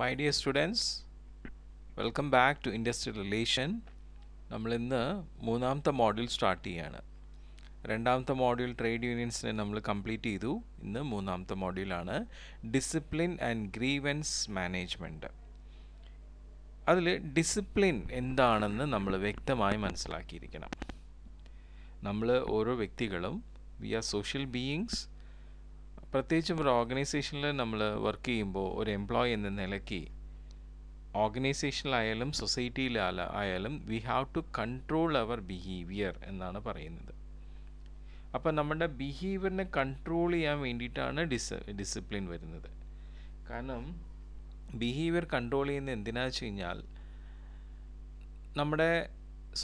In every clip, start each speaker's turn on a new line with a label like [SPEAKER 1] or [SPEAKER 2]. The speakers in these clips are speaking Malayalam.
[SPEAKER 1] my dear students welcome back to industrial relation നമ്മൾ ഇന്ന് മൂന്നാമത്തെ മോഡ്യൂൾ സ്റ്റാർട്ട് ചെയ്യാണ് രണ്ടാമത്തെ മോഡ്യൂൾ ട്രേഡ് യൂണിയൻസിനെ നമ്മൾ കംപ്ലീറ്റ് ചെയ്തു ഇന്ന് മൂന്നാമത്തെ മോഡ്യൂളാണ് ഡിസിപ്ലിൻ ആൻഡ് ഗ്രീവൻസ് മാനേജ്മെൻറ്റ് അതിൽ ഡിസിപ്ലിൻ എന്താണെന്ന് നമ്മൾ വ്യക്തമായി മനസ്സിലാക്കിയിരിക്കണം നമ്മൾ ഓരോ വ്യക്തികളും വി ആർ സോഷ്യൽ ബീയിങ്സ് പ്രത്യേകിച്ചും ഒരു ഓർഗനൈസേഷനിൽ നമ്മൾ വർക്ക് ചെയ്യുമ്പോൾ ഒരു എംപ്ലോയി എന്ന നിലയ്ക്ക് ഓർഗനൈസേഷനിലായാലും സൊസൈറ്റിയിൽ ആയാലും we have to control our behaviour എന്നാണ് പറയുന്നത് അപ്പോൾ നമ്മുടെ ബിഹേവിയറിനെ കൺട്രോൾ ചെയ്യാൻ വേണ്ടിയിട്ടാണ് ഡിസ് ഡിസിപ്ലിൻ വരുന്നത് കാരണം ബിഹേവിയർ കൺട്രോൾ ചെയ്യുന്നത് എന്തിനാ വെച്ച് കഴിഞ്ഞാൽ നമ്മുടെ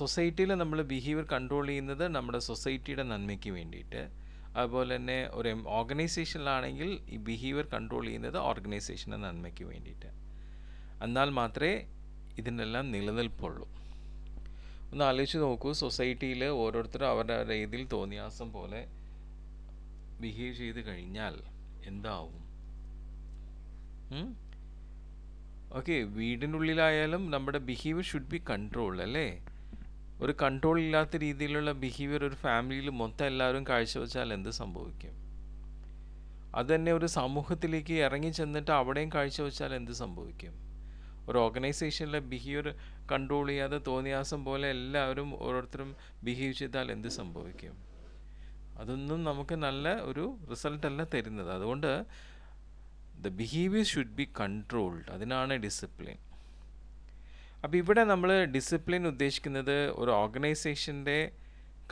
[SPEAKER 1] സൊസൈറ്റിയിൽ നമ്മൾ ബിഹേവിയർ കൺട്രോൾ ചെയ്യുന്നത് നമ്മുടെ സൊസൈറ്റിയുടെ നന്മയ്ക്ക് വേണ്ടിയിട്ട് അതുപോലെ തന്നെ ഒരു ഓർഗനൈസേഷനിലാണെങ്കിൽ ഈ ബിഹേവിയർ കൺട്രോൾ ചെയ്യുന്നത് ഓർഗനൈസേഷൻ്റെ നന്മയ്ക്ക് വേണ്ടിയിട്ട് എന്നാൽ മാത്രമേ ഇതിനെല്ലാം നിലനിൽപ്പുള്ളൂ ഒന്ന് ആലോചിച്ച് നോക്കൂ സൊസൈറ്റിയിൽ ഓരോരുത്തരും അവരുടെ രീതിയിൽ തോന്നിയാസം പോലെ ബിഹേവ് ചെയ്ത് കഴിഞ്ഞാൽ എന്താവും ഓക്കെ വീടിനുള്ളിലായാലും നമ്മുടെ ബിഹേവിയർ ഷുഡ് ബി കൺട്രോൾ അല്ലേ ഒരു കൺട്രോൾ ഇല്ലാത്ത രീതിയിലുള്ള ബിഹേവിയർ ഒരു ഫാമിലിയിൽ മൊത്തം എല്ലാവരും കാഴ്ചവെച്ചാൽ എന്ത് സംഭവിക്കും അത് തന്നെ ഒരു സമൂഹത്തിലേക്ക് ഇറങ്ങി ചെന്നിട്ട് അവിടെയും കാഴ്ചവെച്ചാൽ എന്ത് സംഭവിക്കും ഒരു ഓർഗനൈസേഷനിലെ ബിഹേവിയർ കൺട്രോൾ ചെയ്യാതെ തോന്നിയാസം പോലെ എല്ലാവരും ഓരോരുത്തരും ബിഹേവ് ചെയ്താൽ എന്ത് സംഭവിക്കും അതൊന്നും നമുക്ക് നല്ല ഒരു റിസൾട്ടല്ല തരുന്നത് അതുകൊണ്ട് the behaviour should be controlled അതിനാണ് ഡിസിപ്ലിൻ അപ്പോൾ ഇവിടെ നമ്മൾ ഡിസിപ്ലിൻ ഉദ്ദേശിക്കുന്നത് ഒരു ഓർഗനൈസേഷൻ്റെ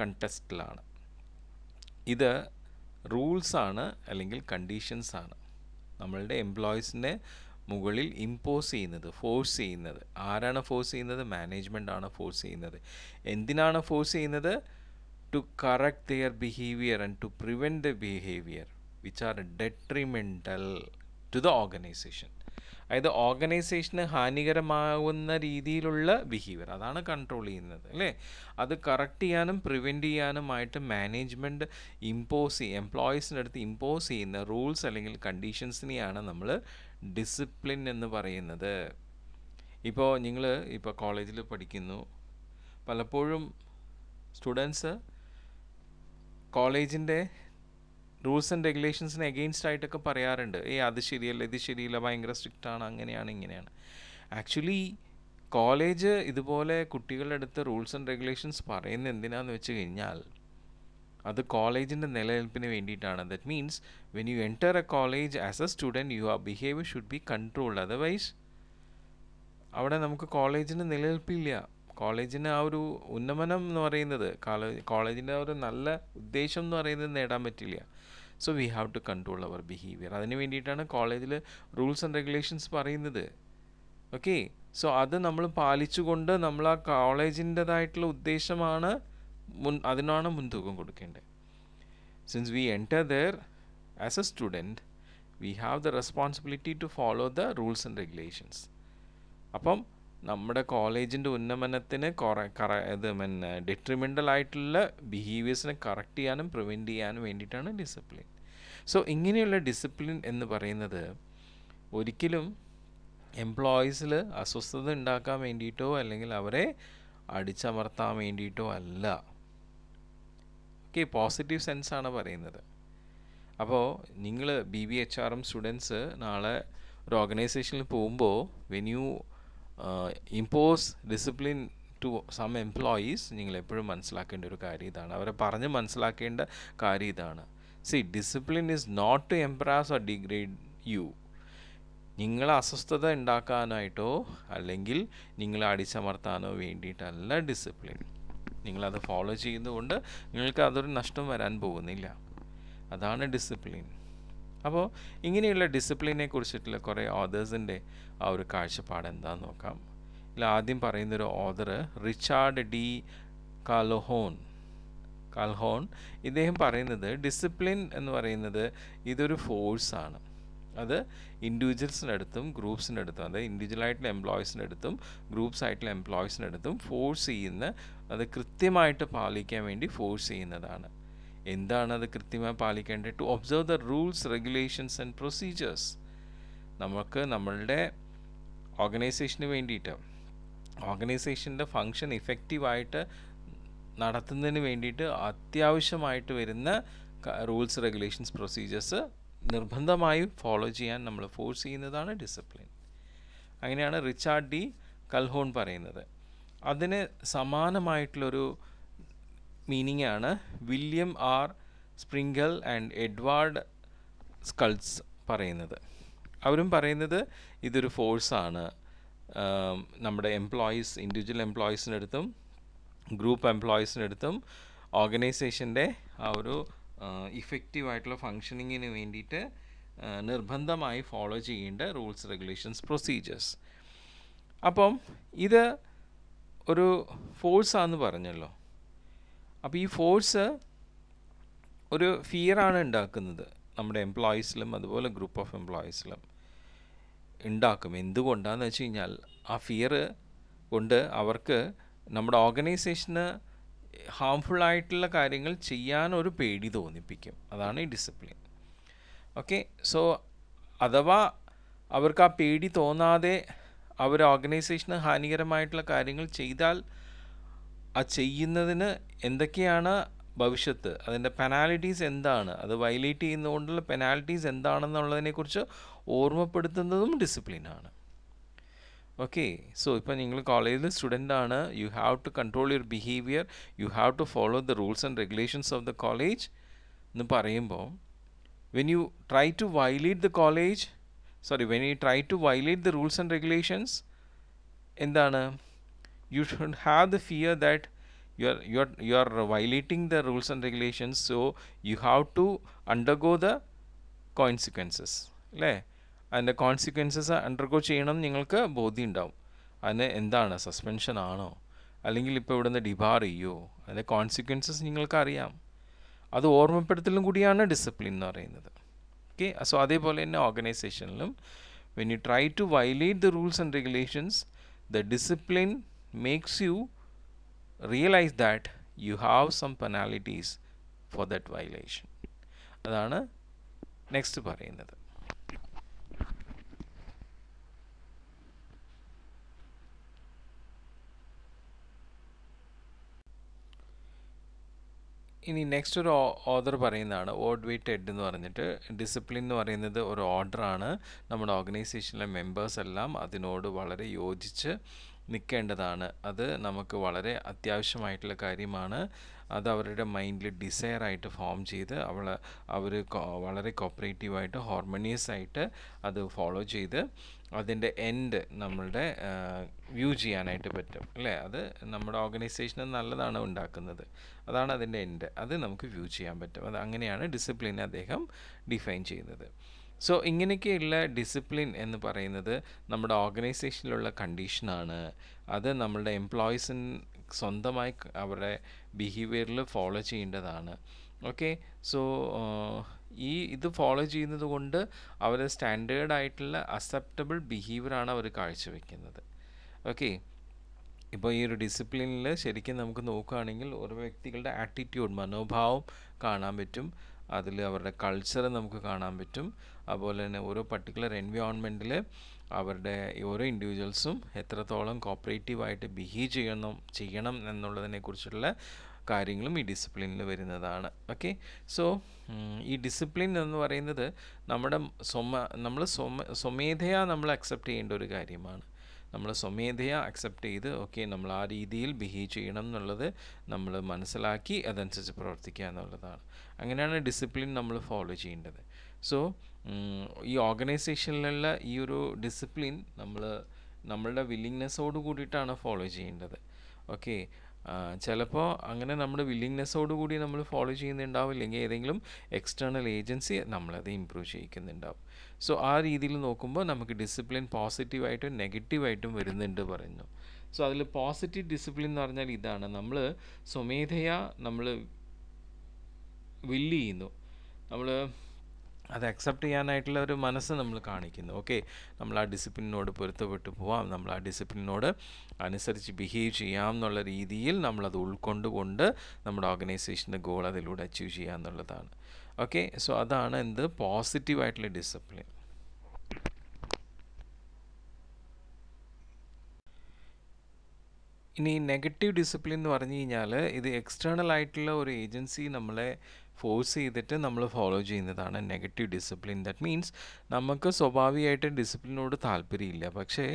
[SPEAKER 1] കണ്ടസ്റ്റിലാണ് ഇത് റൂൾസാണ് അല്ലെങ്കിൽ കണ്ടീഷൻസാണ് നമ്മളുടെ എംപ്ലോയീസിൻ്റെ മുകളിൽ ഇമ്പോസ് ചെയ്യുന്നത് ഫോഴ്സ് ചെയ്യുന്നത് ആരാണ് ഫോഴ്സ് ചെയ്യുന്നത് മാനേജ്മെൻ്റ് ആണ് ഫോഴ്സ് ചെയ്യുന്നത് എന്തിനാണ് ഫോഴ്സ് ചെയ്യുന്നത് to correct their behaviour and to prevent the behaviour which are detrimental to the organisation അതായത് ഓർഗനൈസേഷന് ഹാനികരമാവുന്ന രീതിയിലുള്ള ബിഹേവിയർ അതാണ് കൺട്രോൾ ചെയ്യുന്നത് അല്ലേ അത് കറക്റ്റ് ചെയ്യാനും പ്രിവെൻറ്റ് ചെയ്യാനുമായിട്ട് മാനേജ്മെൻറ്റ് ഇമ്പോസ് ചെയ്യുക എംപ്ലോയീസിൻ്റെ അടുത്ത് ഇമ്പോസ് ചെയ്യുന്ന റൂൾസ് അല്ലെങ്കിൽ കണ്ടീഷൻസിനെയാണ് നമ്മൾ ഡിസിപ്ലിൻ എന്ന് പറയുന്നത് ഇപ്പോൾ നിങ്ങൾ ഇപ്പോൾ കോളേജിൽ പഠിക്കുന്നു പലപ്പോഴും സ്റ്റുഡൻസ് കോളേജിൻ്റെ റൂൾസ് ആൻഡ് റെഗുലേഷൻസിന് എഗെയിൻസ്റ്റ് ആയിട്ടൊക്കെ പറയാറുണ്ട് ഏ അത് ശരിയല്ല ഇത് ശരിയല്ല ഭയങ്കര സ്ട്രിക്റ്റാണ് അങ്ങനെയാണ് ഇങ്ങനെയാണ് ആക്ച്വലി കോളേജ് ഇതുപോലെ കുട്ടികളുടെ അടുത്ത് റൂൾസ് ആൻഡ് റെഗുലേഷൻസ് പറയുന്നത് എന്തിനാന്ന് വെച്ച് കഴിഞ്ഞാൽ അത് കോളേജിൻ്റെ നിലനിൽപ്പിന് വേണ്ടിയിട്ടാണ് that means when you enter a college as a student you are behaviour should be controlled otherwise അവിടെ നമുക്ക് കോളേജിന് നിലനിൽപ്പില്ല കോളേജിന് ആ ഒരു ഉന്നമനം എന്ന് പറയുന്നത് കോളേജ് കോളേജിൻ്റെ ഒരു നല്ല ഉദ്ദേശം എന്ന് പറയുന്നത് നേടാൻ പറ്റില്ല so we have to control our behaviour അതിന് വേണ്ടിയിട്ടാണ് കോളേജിൽ റൂൾസ് ആൻഡ് റെഗുലേഷൻസ് പറയുന്നത് ഓക്കെ സോ അത് നമ്മൾ പാലിച്ചുകൊണ്ട് നമ്മൾ ആ കോളേജിൻ്റെതായിട്ടുള്ള ഉദ്ദേശമാണ് മുൻ അതിനാണ് മുൻതൂക്കം കൊടുക്കേണ്ടത് since we enter there as a student we have the responsibility to follow the rules and regulations അപ്പം നമ്മുടെ കോളേജിൻ്റെ ഉന്നമനത്തിന് കുറെ കറ ഇത് പിന്നെ ഡിട്രിമെൻ്റൽ ആയിട്ടുള്ള ബിഹേവിയേഴ്സിനെ കറക്റ്റ് ചെയ്യാനും പ്രിവെൻറ്റ് ചെയ്യാനും വേണ്ടിയിട്ടാണ് ഡിസിപ്ലിൻ സോ ഇങ്ങനെയുള്ള ഡിസിപ്ലിൻ എന്ന് പറയുന്നത് ഒരിക്കലും എംപ്ലോയീസിൽ അസ്വസ്ഥത ഉണ്ടാക്കാൻ വേണ്ടിയിട്ടോ അല്ലെങ്കിൽ അവരെ അടിച്ചമർത്താൻ വേണ്ടിയിട്ടോ അല്ല ഓക്കെ പോസിറ്റീവ് സെൻസാണ് പറയുന്നത് അപ്പോൾ നിങ്ങൾ B B H R M students നാളെ ഒരു ഓർഗനൈസേഷനിൽ പോകുമ്പോൾ when you impose discipline to some employees നിങ്ങൾ എപ്പോഴും മനസ്സിലാക്കേണ്ട ഒരു കാര്യം ഇതാണ് അവരെ പറഞ്ഞ് മനസ്സിലാക്കേണ്ട കാര്യം ഇതാണ് see discipline is not to embarrass or degrade you നിങ്ങളെ അസ്വസ്ഥത ഉണ്ടാക്കാനായിട്ടോ അല്ലെങ്കിൽ നിങ്ങളെ അടിച്ചമർത്താനോ വേണ്ടിയിട്ടല്ല ഡിസിപ്ലിൻ നിങ്ങളത് ഫോളോ ചെയ്യുന്നതുകൊണ്ട് നിങ്ങൾക്ക് അതൊരു നഷ്ടം വരാൻ പോകുന്നില്ല അതാണ് ഡിസിപ്ലിൻ അപ്പോൾ ഇങ്ങനെയുള്ള ഡിസിപ്ലിനെ കുറിച്ചിട്ടുള്ള കുറേ ഓതേഴ്സിൻ്റെ ആ ഒരു കാഴ്ചപ്പാട് എന്താണെന്ന് നോക്കാം ഇല്ല ആദ്യം പറയുന്നൊരു author Richard D Calhoun Calhoun ഇദ്ദേഹം പറയുന്നത് ഡിസിപ്ലിൻ എന്ന് പറയുന്നത് ഇതൊരു ഫോഴ്സാണ് അത് ഇൻഡിവിജ്വൽസിൻ്റെ അടുത്തും ഗ്രൂപ്പ്സിൻ്റെ അടുത്തും അതായത് ഇൻഡിവിജ്വലായിട്ടുള്ള എംപ്ലോയീസിൻ്റെ അടുത്തും ഗ്രൂപ്പ്സ് ആയിട്ടുള്ള എംപ്ലോയീസിൻ്റെ അടുത്തും ഫോഴ്സ് ചെയ്യുന്ന അത് കൃത്യമായിട്ട് പാലിക്കാൻ വേണ്ടി ഫോഴ്സ് ചെയ്യുന്നതാണ് എന്താണ് അത് കൃത്യമായി പാലിക്കേണ്ടത് to observe the rules regulations and procedures നമുക്ക് നമ്മളുടെ ഓർഗനൈസേഷന് വേണ്ടിയിട്ട് ഓർഗനൈസേഷൻ്റെ ഫങ്ഷൻ ഇഫക്റ്റീവായിട്ട് നടത്തുന്നതിന് വേണ്ടിയിട്ട് അത്യാവശ്യമായിട്ട് വരുന്ന റൂൾസ് റെഗുലേഷൻസ് പ്രൊസീജിയേഴ്സ് നിർബന്ധമായും ഫോളോ ചെയ്യാൻ നമ്മൾ ഫോഴ്സ് ചെയ്യുന്നതാണ് ഡിസിപ്ലിൻ അങ്ങനെയാണ് റിച്ചാർഡ് ഡി കൽഹോൺ പറയുന്നത് അതിന് സമാനമായിട്ടുള്ളൊരു മീനിങ് ആണ് William R Spriegel and Edward Schulz പറയുന്നത് അവരും പറയുന്നത് ഇതൊരു ഫോഴ്സാണ് നമ്മുടെ എംപ്ലോയീസ് ഇൻഡിവിജ്വൽ എംപ്ലോയീസിനടുത്തും ഗ്രൂപ്പ് എംപ്ലോയീസിനടുത്തും ഓർഗനൈസേഷൻ്റെ ആ ഒരു ഇഫക്റ്റീവ് ആയിട്ടുള്ള ഫങ്ഷനിങ്ങിന് വേണ്ടിയിട്ട് നിർബന്ധമായി ഫോളോ ചെയ്യേണ്ട റൂൾസ് റെഗുലേഷൻസ് പ്രൊസീജിയേഴ്സ് അപ്പം ഇത് ഒരു ഫോഴ്സാന്ന് പറഞ്ഞല്ലോ അപ്പോൾ ഈ ഫോഴ്സ് ഒരു ഫിയറാണ് ഉണ്ടാക്കുന്നത് നമ്മുടെ എംപ്ലോയീസിലും അതുപോലെ ഗ്രൂപ്പ് ഓഫ് എംപ്ലോയീസിലും ഉണ്ടാക്കും എന്തുകൊണ്ടാന്ന് വെച്ച് കഴിഞ്ഞാൽ ആ ഫിയർ കൊണ്ട് അവർക്ക് നമ്മുടെ ഓർഗനൈസേഷന് ഹാംഫുള്ളായിട്ടുള്ള ആയിട്ടുള്ള കാര്യങ്ങൾ ചെയ്യാനൊരു പേടി തോന്നിപ്പിക്കും അതാണ് ഈ ഡിസിപ്ലിൻ ഓക്കെ സോ അഥവാ അവർക്ക് ആ പേടി തോന്നാതെ അവർ ഓർഗനൈസേഷന് ഹാനികരമായിട്ടുള്ള കാര്യങ്ങൾ ചെയ്താൽ ആ ചെയ്യുന്നതിന് എന്തൊക്കെയാണ് ഭവിഷ്യത്ത് അതിൻ്റെ പെനാലിറ്റീസ് എന്താണ് അത് വയലേറ്റ് ചെയ്യുന്നതുകൊണ്ടുള്ള പെനാലിറ്റീസ് എന്താണെന്നുള്ളതിനെക്കുറിച്ച് ഓർമ്മപ്പെടുത്തുന്നതും ഡിസിപ്ലിനാണ് ഓക്കെ സോ ഇപ്പം നിങ്ങൾ കോളേജിൽ സ്റ്റുഡൻ്റ് ആണ് you have to control your behaviour you have to follow the rules and regulations of the college എന്ന് പറയുമ്പോൾ when you try to violate the college sorry when you try to violate the rules and regulations എന്താണ് you should have the fear that you're you're you're violating the rules and regulations so you have to undergo the consequences le and the consequences are undergo cheyanam ningalku bodhi undavum adine endana suspension aano allengil ippo ivudana debar iyo adine consequences ningalku ariyam adu ormapaduthilum kudiyana discipline nu arayunnathu okay so adhe pole enna organization lum when you try to violate the rules and regulations the discipline makes you realize that you have some penalties for that violation അതാണ് നെക്സ്റ്റ് പറയുന്നത് ഇനി നെക്സ്റ്റ് ഒരു ഓർഡർ പറയുന്നതാണ് ഓഡ് വെയ്റ്റ് എഡ് എന്ന് പറഞ്ഞിട്ട് ഡിസിപ്ലിൻ എന്ന് പറയുന്നത് ഒരു ഓർഡറാണ് നമ്മുടെ ഓർഗനൈസേഷനിലെ മെമ്പേഴ്സ് എല്ലാം അതിനോട് വളരെ യോജിച്ച് നിൽക്കേണ്ടതാണ് അത് നമുക്ക് വളരെ അത്യാവശ്യമായിട്ടുള്ള കാര്യമാണ് അത് അവരുടെ മൈൻഡിൽ ഡിസയർ ആയിട്ട് ഫോം ചെയ്ത് അവൾ അവർ വളരെ കോപ്പറേറ്റീവായിട്ട് ഹോർമോണിയസ് ആയിട്ട് അത് ഫോളോ ചെയ്ത് അതിൻ്റെ എൻഡ് നമ്മളുടെ വ്യൂ ചെയ്യാനായിട്ട് പറ്റും അല്ലേ അത് നമ്മുടെ ഓർഗനൈസേഷൻ നല്ലതാണ് ഉണ്ടാക്കുന്നത് അതാണ് അതിൻ്റെ എൻഡ് അത് നമുക്ക് വ്യൂ ചെയ്യാൻ പറ്റും അത് അങ്ങനെയാണ് ഡിസിപ്ലിനെ അദ്ദേഹം ഡിഫൈൻ ചെയ്യുന്നത് സോ ഇങ്ങനെയൊക്കെയുള്ള ഡിസിപ്ലിൻ എന്ന് പറയുന്നത് നമ്മുടെ ഓർഗനൈസേഷനിലുള്ള കണ്ടീഷനാണ് അത് നമ്മളുടെ എംപ്ലോയീസിൻ സ്വന്തമായി അവരുടെ ബിഹേവിയറിൽ ഫോളോ ചെയ്യേണ്ടതാണ് ഓക്കെ സോ ഈ ഇത് ഫോളോ ചെയ്യുന്നത് കൊണ്ട് അവർ സ്റ്റാൻഡേർഡ് ആയിട്ടുള്ള അക്സെപ്റ്റബിൾ ബിഹേവിയറാണ് അവർ കാഴ്ചവെക്കുന്നത് ഓക്കെ ഇപ്പോൾ ഈ ഒരു ഡിസിപ്ലിനിൽ ശരിക്കും നമുക്ക് നോക്കുകയാണെങ്കിൽ ഓരോ വ്യക്തികളുടെ ആറ്റിറ്റ്യൂഡ് മനോഭാവം കാണാൻ പറ്റും അതിൽ അവരുടെ കൾച്ചർ നമുക്ക് കാണാൻ പറ്റും അതുപോലെ തന്നെ ഓരോ പർട്ടിക്കുലർ എൻവയോൺമെൻറ്റിൽ അവരുടെ ഓരോ ഇൻഡിവിജ്വൽസും എത്രത്തോളം കോപ്പറേറ്റീവായിട്ട് ബിഹേവ് ചെയ്യണം ചെയ്യണം എന്നുള്ളതിനെക്കുറിച്ചുള്ള കാര്യങ്ങളും ഈ ഡിസിപ്ലിനിൽ വരുന്നതാണ് ഓക്കെ സോ ഈ ഡിസിപ്ലിൻ എന്ന് പറയുന്നത് നമ്മുടെ സ്വമ നമ്മൾ സ്വമ സ്വമേധയാ നമ്മൾ അക്സെപ്റ്റ് ചെയ്യേണ്ട ഒരു കാര്യമാണ് നമ്മൾ സ്വമേധയാ അക്സെപ്റ്റ് ചെയ്ത് ഓക്കെ നമ്മൾ ആ രീതിയിൽ ബിഹേവ് ചെയ്യണം എന്നുള്ളത് നമ്മൾ മനസ്സിലാക്കി അതനുസരിച്ച് പ്രവർത്തിക്കുക എന്നുള്ളതാണ് അങ്ങനെയാണ് ഡിസിപ്ലിൻ നമ്മൾ ഫോളോ ചെയ്യേണ്ടത് സോ ഈ ഓർഗനൈസേഷനിലുള്ള ഈ ഒരു ഡിസിപ്ലിൻ നമ്മൾ നമ്മളുടെ വില്ലിങ്നെസ്സോട് കൂടിയിട്ടാണ് ഫോളോ ചെയ്യേണ്ടത് ഓക്കെ ചിലപ്പോൾ അങ്ങനെ നമ്മുടെ വില്ലിങ്നെസ്സോട് കൂടി നമ്മൾ ഫോളോ ചെയ്യുന്നുണ്ടാവും ഇല്ലെങ്കിൽ ഏതെങ്കിലും എക്സ്റ്റേണൽ ഏജൻസി നമ്മളത് ഇമ്പ്രൂവ് ചെയ്യിക്കുന്നുണ്ടാവും സോ ആ രീതിയിൽ നോക്കുമ്പോൾ നമുക്ക് ഡിസിപ്ലിൻ പോസിറ്റീവായിട്ടും നെഗറ്റീവായിട്ടും വരുന്നുണ്ട് പറയുന്നു സോ അതിൽ പോസിറ്റീവ് ഡിസിപ്ലിൻ എന്ന് പറഞ്ഞാൽ ഇതാണ് നമ്മൾ സ്വമേധയാ നമ്മൾ വില്ല് ചെയ്യുന്നു നമ്മൾ അത് അക്സെപ്റ്റ് ചെയ്യാനായിട്ടുള്ള ഒരു മനസ്സ് നമ്മൾ കാണിക്കുന്നു ഓക്കെ നമ്മൾ ആ ഡിസിപ്ലിനോട് പൊരുത്തപ്പെട്ടു പോവാം നമ്മൾ ആ ഡിസിപ്ലിനോട് അനുസരിച്ച് ബിഹേവ് ചെയ്യാം എന്നുള്ള രീതിയിൽ നമ്മളത് ഉൾക്കൊണ്ടുകൊണ്ട് നമ്മുടെ ഓർഗനൈസേഷൻ്റെ ഗോൾ അതിലൂടെ അച്ചീവ് ചെയ്യുക എന്നുള്ളതാണ് ഓക്കെ സോ അതാണ് എന്ത് പോസിറ്റീവായിട്ടുള്ള ഡിസിപ്ലിൻ ഇനി നെഗറ്റീവ് ഡിസിപ്ലിൻ എന്ന് പറഞ്ഞു കഴിഞ്ഞാൽ ഇത് എക്സ്റ്റേണൽ ആയിട്ടുള്ള ഒരു ഏജൻസി നമ്മളെ ഫോഴ്സ് ചെയ്തിട്ട് നമ്മൾ ഫോളോ ചെയ്യുന്നതാണ് നെഗറ്റീവ് ഡിസിപ്ലിൻ ദാറ്റ് മീൻസ് നമുക്ക് സ്വാഭാവികമായിട്ട് ഡിസിപ്ലിനോട് താല്പര്യമില്ല പക്ഷേ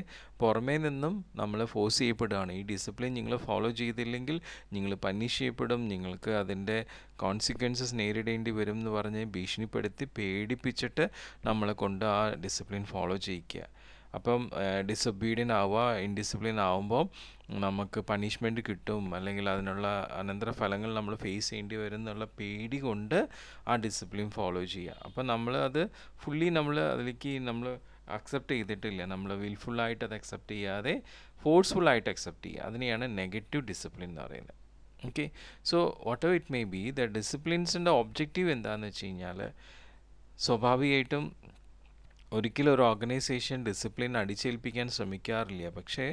[SPEAKER 1] പുറമേ നിന്നും നമ്മൾ ഫോഴ്സ് ചെയ്യപ്പെടുകയാണ് ഈ ഡിസിപ്ലിൻ നിങ്ങൾ ഫോളോ ചെയ്തില്ലെങ്കിൽ നിങ്ങൾ പനിഷ് ചെയ്യപ്പെടും നിങ്ങൾക്ക് അതിൻ്റെ കോൺസിക്വൻസസ് നേരിടേണ്ടി വരും എന്ന് പറഞ്ഞ് ഭീഷണിപ്പെടുത്തി പേടിപ്പിച്ചിട്ട് നമ്മളെ കൊണ്ട് ആ ഡിസിപ്ലിൻ ഫോളോ ചെയ്യിക്കുക അപ്പം ഡിസബീഡിയൻ ആവുക ഇൻഡിസിപ്ലിൻ ആവുമ്പോൾ നമുക്ക് പണിഷ്മെൻറ്റ് കിട്ടും അല്ലെങ്കിൽ അതിനുള്ള അനന്തര ഫലങ്ങൾ നമ്മൾ ഫേസ് ചെയ്യേണ്ടി വരും എന്നുള്ള പേടി കൊണ്ട് ആ ഡിസിപ്ലിൻ ഫോളോ ചെയ്യുക അപ്പം നമ്മൾ അത് ഫുള്ളി നമ്മൾ അതിലേക്ക് നമ്മൾ അക്സെപ്റ്റ് ചെയ്തിട്ടില്ല നമ്മൾ വിൽഫുള്ളായിട്ട് അത് അക്സെപ്റ്റ് ചെയ്യാതെ ഫോഴ്സ്ഫുള്ളായിട്ട് അക്സെപ്റ്റ് ചെയ്യുക അതിനെയാണ് നെഗറ്റീവ് ഡിസിപ്ലിൻ എന്ന് പറയുന്നത് okay so whatever it may be the ഡിസിപ്ലിൻസിൻ്റെ ഒബ്ജക്റ്റീവ് എന്താണെന്ന് വെച്ച് കഴിഞ്ഞാൽ സ്വാഭാവികമായിട്ടും ഒരിക്കലും ഒരു ഓർഗനൈസേഷൻ ഡിസിപ്ലിൻ അടിച്ചേൽപ്പിക്കാൻ ശ്രമിക്കാറില്ല പക്ഷേ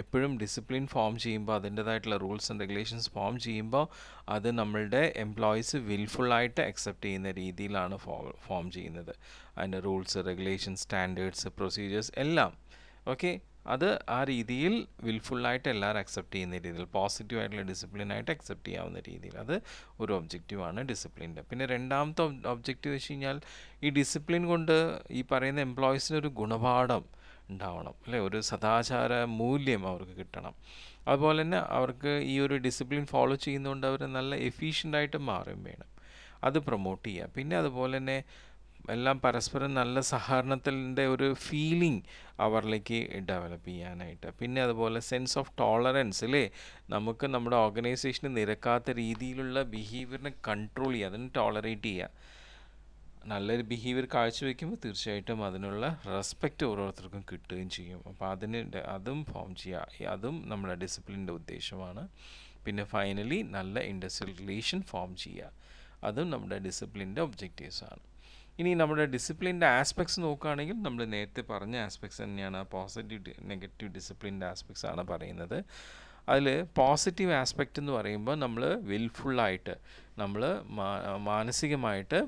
[SPEAKER 1] എപ്പോഴും ഡിസിപ്ലിൻ ഫോം ചെയ്യുമ്പോൾ അതിൻ്റേതായിട്ടുള്ള റൂൾസ് ആൻഡ് റെഗുലേഷൻസ് ഫോം ചെയ്യുമ്പോൾ അത് നമ്മളുടെ എംപ്ലോയീസ് വിൽഫുള്ളായിട്ട് അക്സെപ്റ്റ് ചെയ്യുന്ന രീതിയിലാണ് ഫോം ചെയ്യുന്നത് അതിൻ്റെ റൂൾസ് റെഗുലേഷൻസ് സ്റ്റാൻഡേർഡ്സ് പ്രൊസീജിയേഴ്സ് എല്ലാം ഓക്കെ അത് ആ രീതിയിൽ വിൽഫുള്ളായിട്ട് എല്ലാവരും അക്സെപ്റ്റ് ചെയ്യുന്ന രീതിയിൽ പോസിറ്റീവായിട്ടുള്ള ഡിസിപ്ലിനായിട്ട് അക്സെപ്റ്റ് ചെയ്യാവുന്ന രീതിയിൽ അത് ഒരു ഒബ്ജക്റ്റീവാണ് ഡിസിപ്ലിൻ്റെ പിന്നെ രണ്ടാമത്തെ ഒബ്ജക്റ്റീവ് വെച്ച് കഴിഞ്ഞാൽ ഈ ഡിസിപ്ലിൻ കൊണ്ട് ഈ പറയുന്ന എംപ്ലോയീസിനൊരു ഒരു ഗുണപാഠം ഉണ്ടാവണം അല്ലേ ഒരു സദാചാര മൂല്യം അവർക്ക് കിട്ടണം അതുപോലെ തന്നെ അവർക്ക് ഈ ഒരു ഡിസിപ്ലിൻ ഫോളോ ചെയ്യുന്നതുകൊണ്ട് അവർ നല്ല എഫീഷ്യൻ്റായിട്ട് മാറുകയും വേണം അത് പ്രൊമോട്ട് ചെയ്യുക പിന്നെ അതുപോലെ തന്നെ എല്ലാം പരസ്പരം നല്ല സഹകരണത്തിൻ്റെ ഒരു ഫീലിംഗ് അവരിലേക്ക് ഡെവലപ്പ് ചെയ്യാനായിട്ട് പിന്നെ അതുപോലെ സെൻസ് ഓഫ് ടോളറൻസ് അല്ലേ നമുക്ക് നമ്മുടെ ഓർഗനൈസേഷന് നിരക്കാത്ത രീതിയിലുള്ള ബിഹേവിയറിനെ കൺട്രോൾ ചെയ്യുക അതിനെ ടോളറേറ്റ് ചെയ്യുക നല്ലൊരു ബിഹേവിയർ കാഴ്ചവെക്കുമ്പോൾ തീർച്ചയായിട്ടും അതിനുള്ള റെസ്പെക്റ്റ് ഓരോരുത്തർക്കും കിട്ടുകയും ചെയ്യും അപ്പോൾ അതിന് അതും ഫോം ചെയ്യുക അതും നമ്മുടെ ഡിസിപ്ലിൻ്റെ ഉദ്ദേശമാണ് പിന്നെ ഫൈനലി നല്ല ഇൻഡസ്ട്രിയൽ റിലേഷൻ ഫോം ചെയ്യുക അതും നമ്മുടെ ഡിസിപ്ലിൻ്റെ ഒബ്ജക്റ്റീവ്സാണ് ഇനി നമ്മുടെ ഡിസിപ്ലിൻ്റെ ആസ്പെക്ട്സ് നോക്കുകയാണെങ്കിൽ നമ്മൾ നേരത്തെ പറഞ്ഞ ആസ്പെക്ട്സ് തന്നെയാണ് പോസിറ്റീവ് നെഗറ്റീവ് ഡിസിപ്ലിൻ്റെ ആസ്പെക്ട്സ് ആണ് പറയുന്നത് അതിൽ പോസിറ്റീവ് ആസ്പെക്റ്റ് എന്ന് പറയുമ്പോൾ നമ്മൾ വിൽഫുള്ളായിട്ട് നമ്മൾ മാനസികമായിട്ട്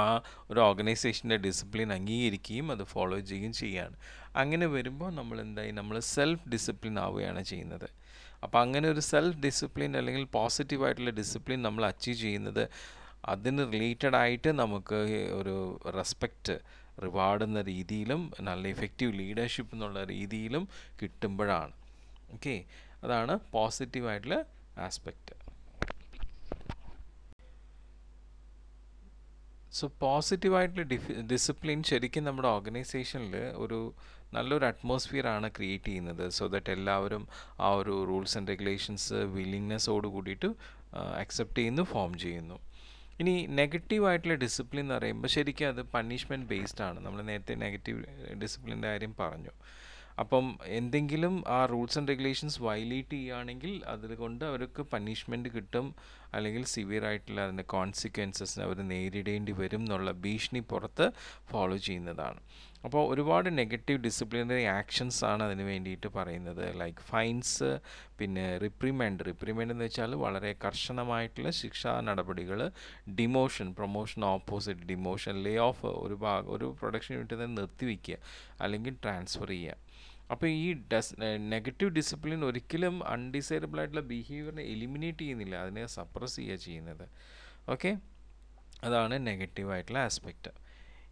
[SPEAKER 1] ആ ഒരു ഓർഗനൈസേഷൻ്റെ ഡിസിപ്ലിൻ അംഗീകരിക്കുകയും അത് ഫോളോ ചെയ്യുകയും ചെയ്യുകയാണ് അങ്ങനെ വരുമ്പോൾ നമ്മൾ എന്തായി നമ്മൾ സെൽഫ് ഡിസിപ്ലിൻ ആവുകയാണ് ചെയ്യുന്നത് അപ്പോൾ അങ്ങനെ ഒരു സെൽഫ് ഡിസിപ്ലിൻ അല്ലെങ്കിൽ പോസിറ്റീവായിട്ടുള്ള ഡിസിപ്ലിൻ നമ്മൾ അച്ചീവ് ചെയ്യുന്നത് അതിന് റിലേറ്റഡ് ആയിട്ട് നമുക്ക് ഒരു റെസ്പെക്റ്റ് റിവാർഡ് എന്ന രീതിയിലും നല്ല ഇഫക്റ്റീവ് ലീഡർഷിപ്പ് എന്നുള്ള രീതിയിലും കിട്ടുമ്പോഴാണ് ഓക്കെ അതാണ് പോസിറ്റീവായിട്ടുള്ള ആസ്പെക്റ്റ് സോ പോസിറ്റീവായിട്ടുള്ള ഡിഫ് ഡിസിപ്ലിൻ ശരിക്കും നമ്മുടെ ഓർഗനൈസേഷനിൽ ഒരു നല്ലൊരു അറ്റ്മോസ്ഫിയറാണ് ക്രിയേറ്റ് ചെയ്യുന്നത് സോ ദറ്റ് എല്ലാവരും ആ ഒരു റൂൾസ് ആൻഡ് റെഗുലേഷൻസ് വില്ലിങ്നെസ്സോട് കൂടിയിട്ട് അക്സെപ്റ്റ് ചെയ്യുന്നു ഫോം ചെയ്യുന്നു ഇനി നെഗറ്റീവായിട്ടുള്ള ഡിസിപ്ലിൻ എന്ന് പറയുമ്പോൾ ശരിക്കും അത് പണിഷ്മെൻറ്റ് ബേസ്ഡ് ആണ് നമ്മൾ നേരത്തെ നെഗറ്റീവ് ഡിസിപ്ലിൻ്റെ കാര്യം പറഞ്ഞു അപ്പം എന്തെങ്കിലും ആ റൂൾസ് ആൻഡ് റെഗുലേഷൻസ് വയലേറ്റ് ചെയ്യുകയാണെങ്കിൽ അതുകൊണ്ട് അവർക്ക് പണിഷ്മെൻറ്റ് കിട്ടും അല്ലെങ്കിൽ സിവിയർ ആയിട്ടുള്ള അതിൻ്റെ കോൺസിക്വൻസസ് അവർ നേരിടേണ്ടി വരും എന്നുള്ള ഭീഷണി പുറത്ത് ഫോളോ ചെയ്യുന്നതാണ് അപ്പോൾ ഒരുപാട് നെഗറ്റീവ് ഡിസിപ്ലിനറി ആക്ഷൻസ് ആണ് അതിന് വേണ്ടിയിട്ട് പറയുന്നത് ലൈക്ക് ഫൈൻസ് പിന്നെ റിപ്രിമെൻഡ് റിപ്രിമെൻഡ് എന്ന് വെച്ചാൽ വളരെ കർശനമായിട്ടുള്ള ശിക്ഷാ നടപടികൾ demotion promotion opposite demotion lay off ഒരു ഭാഗം ഒരു പ്രൊഡക്ഷൻ യൂണിറ്റ് തന്നെ നിർത്തിവെക്കുക അല്ലെങ്കിൽ ട്രാൻസ്ഫർ ചെയ്യുക അപ്പോൾ ഈ ഡസ് നെഗറ്റീവ് ഡിസിപ്ലിൻ ഒരിക്കലും അൺഡിസൈറബിൾ ആയിട്ടുള്ള ബിഹേവിയറിനെ എലിമിനേറ്റ് ചെയ്യുന്നില്ല അതിനെ സപ്രസ് ചെയ്യുക ചെയ്യുന്നത് ഓക്കെ അതാണ് ആയിട്ടുള്ള ആസ്പെക്റ്റ്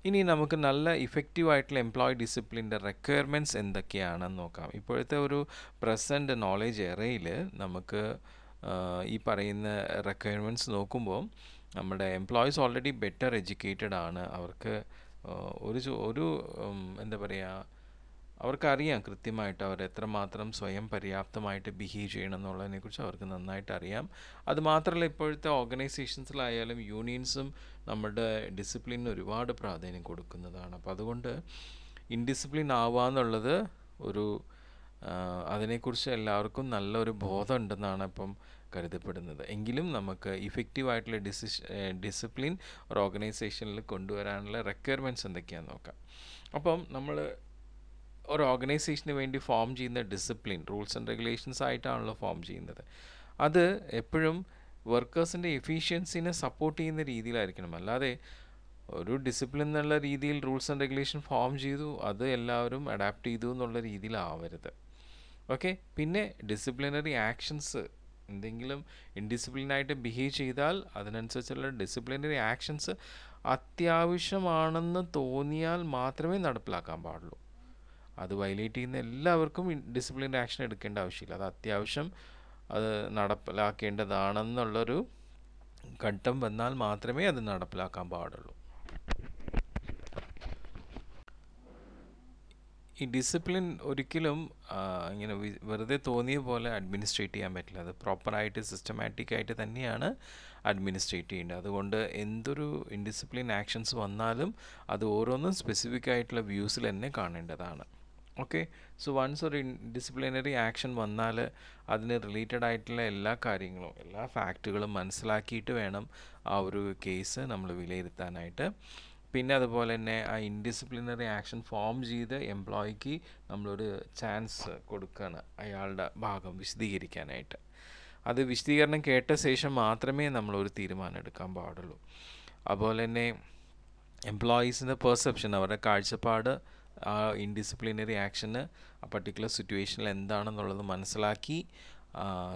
[SPEAKER 1] ഇനി നമുക്ക് നല്ല ഇഫക്റ്റീവ് ആയിട്ടുള്ള എംപ്ലോയി ഡിസിപ്ലിൻ്റെ റിക്വയർമെൻറ്റ്സ് എന്തൊക്കെയാണെന്ന് നോക്കാം ഇപ്പോഴത്തെ ഒരു പ്രസൻറ്റ് നോളേജ് എറയിൽ നമുക്ക് ഈ പറയുന്ന റിക്വയർമെൻറ്റ്സ് നോക്കുമ്പോൾ നമ്മുടെ എംപ്ലോയീസ് ഓൾറെഡി ബെറ്റർ എഡ്യൂക്കേറ്റഡ് ആണ് അവർക്ക് ഒരു ഒരു എന്താ പറയുക അവർക്കറിയാം കൃത്യമായിട്ട് അവർ എത്രമാത്രം സ്വയം പര്യാപ്തമായിട്ട് ബിഹേവ് ചെയ്യണം എന്നുള്ളതിനെക്കുറിച്ച് അവർക്ക് നന്നായിട്ട് അറിയാം അതുമാത്രമല്ല ഇപ്പോഴത്തെ ഓർഗനൈസേഷൻസിലായാലും യൂണിയൻസും നമ്മുടെ ഡിസിപ്ലിന് ഒരുപാട് പ്രാധാന്യം കൊടുക്കുന്നതാണ് അപ്പോൾ അതുകൊണ്ട് ഇൻഡിസിപ്ലിൻ ആവുക എന്നുള്ളത് ഒരു അതിനെക്കുറിച്ച് എല്ലാവർക്കും നല്ലൊരു ബോധം ഉണ്ടെന്നാണ് ഇപ്പം കരുതപ്പെടുന്നത് എങ്കിലും നമുക്ക് ഇഫക്റ്റീവായിട്ടുള്ള ഡിസിഷ ഡിസിപ്ലിൻ ഒരു ഓർഗനൈസേഷനിൽ കൊണ്ടുവരാനുള്ള റെക്വയർമെൻറ്റ്സ് എന്തൊക്കെയാണെന്ന് നോക്കാം അപ്പം നമ്മൾ ഒരു ഓർഗനൈസേഷന് വേണ്ടി ഫോം ചെയ്യുന്ന ഡിസിപ്ലിൻ റൂൾസ് ആൻഡ് റെഗുലേഷൻസ് ആയിട്ടാണല്ലോ ഫോം ചെയ്യുന്നത് അത് എപ്പോഴും വർക്കേഴ്സിൻ്റെ എഫിഷ്യൻസിനെ സപ്പോർട്ട് ചെയ്യുന്ന രീതിയിലായിരിക്കണം അല്ലാതെ ഒരു ഡിസിപ്ലിൻ എന്നുള്ള രീതിയിൽ റൂൾസ് ആൻഡ് റെഗുലേഷൻ ഫോം ചെയ്തു അത് എല്ലാവരും അഡാപ്റ്റ് ചെയ്തു എന്നുള്ള രീതിയിലാവരുത് ഓക്കെ പിന്നെ ഡിസിപ്ലിനറി ആക്ഷൻസ് എന്തെങ്കിലും ഇൻഡിസിപ്ലിനായിട്ട് ബിഹേവ് ചെയ്താൽ അതിനനുസരിച്ചുള്ള ഡിസിപ്ലിനറി ആക്ഷൻസ് അത്യാവശ്യമാണെന്ന് തോന്നിയാൽ മാത്രമേ നടപ്പിലാക്കാൻ പാടുള്ളൂ അത് വയലേറ്റ് ചെയ്യുന്ന എല്ലാവർക്കും ഡിസിപ്ലിൻ ആക്ഷൻ എടുക്കേണ്ട ആവശ്യമില്ല അത് അത്യാവശ്യം അത് നടപ്പിലാക്കേണ്ടതാണെന്നുള്ളൊരു ഘട്ടം വന്നാൽ മാത്രമേ അത് നടപ്പിലാക്കാൻ പാടുള്ളൂ ഈ ഡിസിപ്ലിൻ ഒരിക്കലും ഇങ്ങനെ വെറുതെ തോന്നിയ പോലെ അഡ്മിനിസ്ട്രേറ്റ് ചെയ്യാൻ പറ്റില്ല അത് പ്രോപ്പറായിട്ട് സിസ്റ്റമാറ്റിക്കായിട്ട് തന്നെയാണ് അഡ്മിനിസ്ട്രേറ്റ് ചെയ്യേണ്ടത് അതുകൊണ്ട് എന്തൊരു ഇൻഡിസിപ്ലിൻ ആക്ഷൻസ് വന്നാലും അത് ഓരോന്നും സ്പെസിഫിക് ആയിട്ടുള്ള വ്യൂസിൽ തന്നെ കാണേണ്ടതാണ് ഓക്കെ സോ വൺസ് ഒരു ഡിസിപ്ലിനറി ആക്ഷൻ വന്നാൽ അതിന് റിലേറ്റഡ് ആയിട്ടുള്ള എല്ലാ കാര്യങ്ങളും എല്ലാ ഫാക്റ്റുകളും മനസ്സിലാക്കിയിട്ട് വേണം ആ ഒരു കേസ് നമ്മൾ വിലയിരുത്താനായിട്ട് പിന്നെ അതുപോലെ തന്നെ ആ ഇൻഡിസിപ്ലിനറി ആക്ഷൻ ഫോം ചെയ്ത് എംപ്ലോയിക്ക് നമ്മളൊരു ചാൻസ് കൊടുക്കുകയാണ് അയാളുടെ ഭാഗം വിശദീകരിക്കാനായിട്ട് അത് വിശദീകരണം കേട്ട ശേഷം മാത്രമേ നമ്മളൊരു തീരുമാനം എടുക്കാൻ പാടുള്ളൂ അതുപോലെ തന്നെ എംപ്ലോയീസിൻ്റെ പെർസെപ്ഷൻ അവരുടെ കാഴ്ചപ്പാട് ആ ഇൻഡിസിപ്ലിനറി ആക്ഷന് ആ പർട്ടിക്കുലർ സിറ്റുവേഷനിൽ എന്താണെന്നുള്ളത് മനസ്സിലാക്കി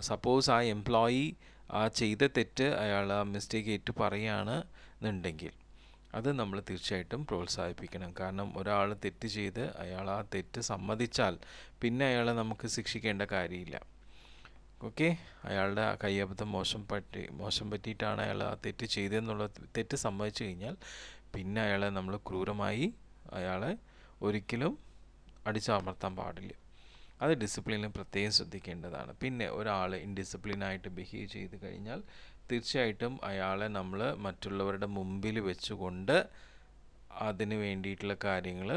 [SPEAKER 1] സപ്പോസ് ആ എംപ്ലോയി ആ ചെയ്ത തെറ്റ് അയാൾ ആ മിസ്റ്റേക്ക് ഏറ്റു പറയുകയാണ് എന്നുണ്ടെങ്കിൽ അത് നമ്മൾ തീർച്ചയായിട്ടും പ്രോത്സാഹിപ്പിക്കണം കാരണം ഒരാൾ തെറ്റ് ചെയ്ത് അയാൾ ആ തെറ്റ് സമ്മതിച്ചാൽ പിന്നെ അയാളെ നമുക്ക് ശിക്ഷിക്കേണ്ട കാര്യമില്ല ഓക്കെ അയാളുടെ കയ്യബദ്ധം മോശം പറ്റി മോശം പറ്റിയിട്ടാണ് അയാൾ ആ തെറ്റ് ചെയ്തതെന്നുള്ള തെറ്റ് സമ്മതിച്ചു കഴിഞ്ഞാൽ പിന്നെ അയാളെ നമ്മൾ ക്രൂരമായി അയാളെ ഒരിക്കലും അടിച്ചമർത്താൻ പാടില്ല അത് ഡിസിപ്ലിനും പ്രത്യേകം ശ്രദ്ധിക്കേണ്ടതാണ് പിന്നെ ഒരാൾ ഇൻഡിസിപ്ലിനായിട്ട് ബിഹേവ് ചെയ്ത് കഴിഞ്ഞാൽ തീർച്ചയായിട്ടും അയാളെ നമ്മൾ മറ്റുള്ളവരുടെ മുമ്പിൽ വെച്ചുകൊണ്ട് അതിന് വേണ്ടിയിട്ടുള്ള കാര്യങ്ങൾ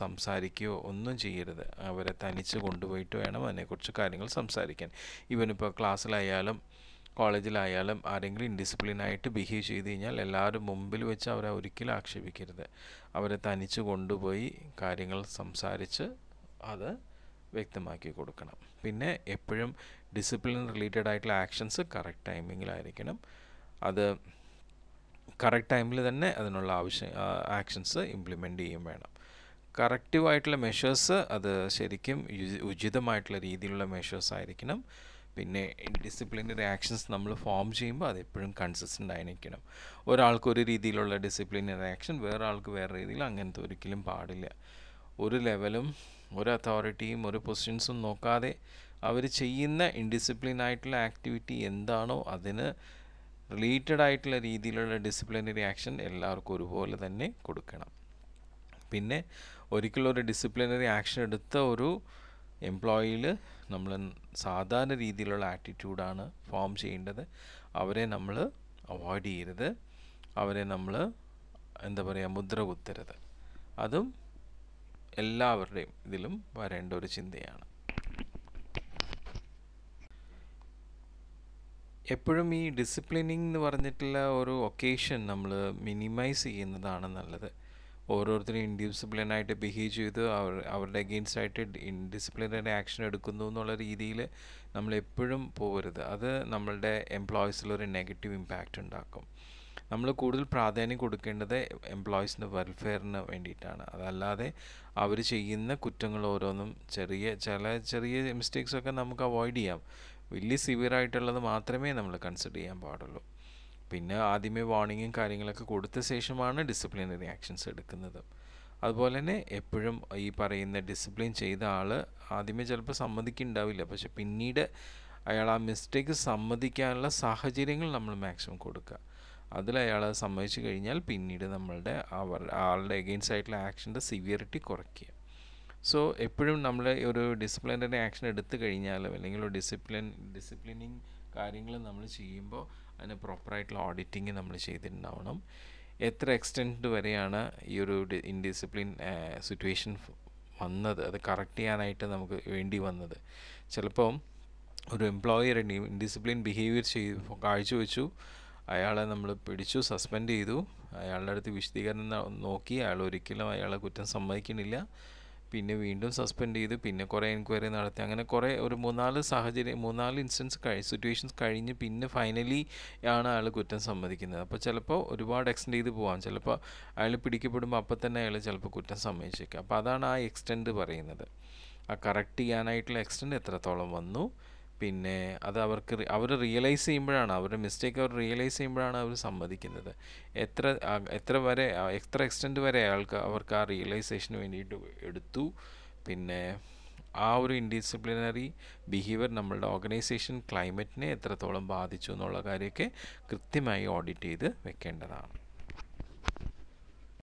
[SPEAKER 1] സംസാരിക്കുകയോ ഒന്നും ചെയ്യരുത് അവരെ തനിച്ച് കൊണ്ടുപോയിട്ട് വേണം അതിനെക്കുറിച്ച് കാര്യങ്ങൾ സംസാരിക്കാൻ ഇവനിപ്പോൾ ക്ലാസ്സിലായാലും കോളേജിലായാലും ആരെങ്കിലും ഇൻഡിസിപ്ലിനായിട്ട് ബിഹേവ് ചെയ്ത് കഴിഞ്ഞാൽ എല്ലാവരും മുമ്പിൽ വെച്ച് അവരെ ഒരിക്കലും ആക്ഷേപിക്കരുത് അവരെ തനിച്ച് കൊണ്ടുപോയി കാര്യങ്ങൾ സംസാരിച്ച് അത് വ്യക്തമാക്കി കൊടുക്കണം പിന്നെ എപ്പോഴും ഡിസിപ്ലിൻ റിലേറ്റഡ് ആയിട്ടുള്ള ആക്ഷൻസ് കറക്റ്റ് ടൈമിങ്ങിലായിരിക്കണം അത് കറക്റ്റ് ടൈമിൽ തന്നെ അതിനുള്ള ആവശ്യം ആക്ഷൻസ് ഇംപ്ലിമെൻ്റ് ചെയ്യും വേണം കറക്റ്റീവായിട്ടുള്ള മെഷേഴ്സ് അത് ശരിക്കും ഉചിതമായിട്ടുള്ള രീതിയിലുള്ള മെഷേഴ്സ് ആയിരിക്കണം പിന്നെ ഡിസിപ്ലിനറി ആക്ഷൻസ് നമ്മൾ ഫോം ചെയ്യുമ്പോൾ അതെപ്പോഴും കൺസിസ്റ്റൻ്റ് ആയി നിൽക്കണം ഒരാൾക്ക് ഒരു രീതിയിലുള്ള ഡിസിപ്ലിനറി റിയാക്ഷൻ വേറെ ആൾക്ക് വേറെ രീതിയിൽ അങ്ങനത്തെ ഒരിക്കലും പാടില്ല ഒരു ലെവലും ഒരു അതോറിറ്റിയും ഒരു പൊസിഷൻസും നോക്കാതെ അവർ ചെയ്യുന്ന ഇൻഡിസിപ്ലിൻ ആയിട്ടുള്ള ആക്ടിവിറ്റി എന്താണോ അതിന് റിലേറ്റഡ് ആയിട്ടുള്ള രീതിയിലുള്ള ഡിസിപ്ലിനറി റിയാക്ഷൻ എല്ലാവർക്കും ഒരുപോലെ തന്നെ കൊടുക്കണം പിന്നെ ഒരിക്കലും ഒരു ഡിസിപ്ലിനറി ആക്ഷൻ എടുത്ത ഒരു എംപ്ലോയിൽ നമ്മൾ സാധാരണ രീതിയിലുള്ള ആറ്റിറ്റ്യൂഡാണ് ഫോം ചെയ്യേണ്ടത് അവരെ നമ്മൾ അവോയ്ഡ് ചെയ്യരുത് അവരെ നമ്മൾ എന്താ പറയുക മുദ്ര കുത്തരുത് അതും എല്ലാവരുടെയും ഇതിലും വരേണ്ട ഒരു ചിന്തയാണ് എപ്പോഴും ഈ ഡിസിപ്ലിനിങ് എന്ന് പറഞ്ഞിട്ടുള്ള ഒരു ഒക്കേഷൻ നമ്മൾ മിനിമൈസ് ചെയ്യുന്നതാണ് നല്ലത് ഓരോരുത്തരും ഇൻഡിസിപ്ലിനായിട്ട് ബിഹേവ് ചെയ്ത് അവർ അവരുടെ അഗെയിൻസ്റ്റ് ആയിട്ട് ഇൻഡിസിപ്ലിനറി ആക്ഷൻ എടുക്കുന്നു എന്നുള്ള രീതിയിൽ നമ്മൾ എപ്പോഴും പോകരുത് അത് നമ്മളുടെ എംപ്ലോയീസിലൊരു നെഗറ്റീവ് ഇമ്പാക്റ്റ് ഉണ്ടാക്കും നമ്മൾ കൂടുതൽ പ്രാധാന്യം കൊടുക്കേണ്ടത് എംപ്ലോയീസിൻ്റെ വെൽഫെയറിന് വേണ്ടിയിട്ടാണ് അതല്ലാതെ അവർ ചെയ്യുന്ന കുറ്റങ്ങൾ ഓരോന്നും ചെറിയ ചില ചെറിയ മിസ്റ്റേക്സൊക്കെ നമുക്ക് അവോയ്ഡ് ചെയ്യാം വലിയ സിവിയർ ആയിട്ടുള്ളത് മാത്രമേ നമ്മൾ കൺസിഡർ ചെയ്യാൻ പാടുള്ളൂ പിന്നെ ആദ്യമേ വാർണിങ്ങും കാര്യങ്ങളൊക്കെ കൊടുത്ത ശേഷമാണ് ഡിസിപ്ലിനറി ആക്ഷൻസ് എടുക്കുന്നത് അതുപോലെ തന്നെ എപ്പോഴും ഈ പറയുന്ന ഡിസിപ്ലിൻ ചെയ്ത ആൾ ആദ്യമേ ചിലപ്പോൾ സമ്മതിക്കുന്നുണ്ടാവില്ല പക്ഷെ പിന്നീട് അയാൾ ആ മിസ്റ്റേക്ക് സമ്മതിക്കാനുള്ള സാഹചര്യങ്ങൾ നമ്മൾ മാക്സിമം കൊടുക്കുക അതിൽ അയാൾ സമ്മതിച്ചു കഴിഞ്ഞാൽ പിന്നീട് നമ്മളുടെ അവർ ആളുടെ എഗെയിൻസ്റ്റ് ആയിട്ടുള്ള ആക്ഷൻ്റെ സിവിയറിറ്റി കുറയ്ക്കുക സോ എപ്പോഴും നമ്മൾ ഒരു ഡിസിപ്ലിനറി ആക്ഷൻ എടുത്തു കഴിഞ്ഞാൽ അല്ലെങ്കിൽ ഒരു ഡിസിപ്ലിൻ ഡിസിപ്ലിനിങ് കാര്യങ്ങൾ നമ്മൾ ചെയ്യുമ്പോൾ അതിന് പ്രോപ്പറായിട്ടുള്ള ഓഡിറ്റിങ് നമ്മൾ ചെയ്തിട്ടുണ്ടാവണം എത്ര എക്സ്റ്റെൻഡ് വരെയാണ് ഈ ഒരു ഇൻഡിസിപ്ലിൻ സിറ്റുവേഷൻ വന്നത് അത് കറക്റ്റ് ചെയ്യാനായിട്ട് നമുക്ക് വേണ്ടി വന്നത് ചിലപ്പം ഒരു എംപ്ലോയർ ഇൻഡിസിപ്ലിൻ ബിഹേവിയർ ചെയ്ത് കാഴ്ചവെച്ചു അയാളെ നമ്മൾ പിടിച്ചു സസ്പെൻഡ് ചെയ്തു അയാളുടെ അടുത്ത് വിശദീകരണം നോക്കി അയാൾ ഒരിക്കലും അയാളെ കുറ്റം സമ്മതിക്കുന്നില്ല പിന്നെ വീണ്ടും സസ്പെൻഡ് ചെയ്ത് പിന്നെ കുറേ എൻക്വയറി നടത്തി അങ്ങനെ കുറേ ഒരു മൂന്നാല് സാഹചര്യം മൂന്നാല് ഇൻസിഡൻസ് കഴി സിറ്റുവേഷൻസ് കഴിഞ്ഞ് പിന്നെ ഫൈനലി ആണ് അയാൾ കുറ്റം സമ്മതിക്കുന്നത് അപ്പോൾ ചിലപ്പോൾ ഒരുപാട് എക്സ്റ്റെൻഡ് ചെയ്ത് പോകാം ചിലപ്പോൾ അയാൾ പിടിക്കപ്പെടുമ്പോൾ അപ്പം തന്നെ അയാൾ ചിലപ്പോൾ കുറ്റം സമ്മതിച്ചേക്കാം അപ്പോൾ അതാണ് ആ എക്സ്റ്റെൻഡ് പറയുന്നത് ആ കറക്റ്റ് ചെയ്യാനായിട്ടുള്ള എക്സ്റ്റെൻഡ് എത്രത്തോളം വന്നു പിന്നെ അത് അവർക്ക് അവർ റിയലൈസ് ചെയ്യുമ്പോഴാണ് അവരുടെ മിസ്റ്റേക്ക് അവർ റിയലൈസ് ചെയ്യുമ്പോഴാണ് അവർ സമ്മതിക്കുന്നത് എത്ര എത്ര വരെ എത്ര എക്സ്റ്റെൻറ്റ് വരെ അയാൾക്ക് അവർക്ക് ആ റിയലൈസേഷന് വേണ്ടിയിട്ട് എടുത്തു പിന്നെ ആ ഒരു ഇൻഡിസിപ്ലിനറി ബിഹേവിയർ നമ്മളുടെ ഓർഗനൈസേഷൻ ക്ലൈമറ്റിനെ എത്രത്തോളം ബാധിച്ചു എന്നുള്ള കാര്യമൊക്കെ കൃത്യമായി ഓഡിറ്റ് ചെയ്ത് വെക്കേണ്ടതാണ്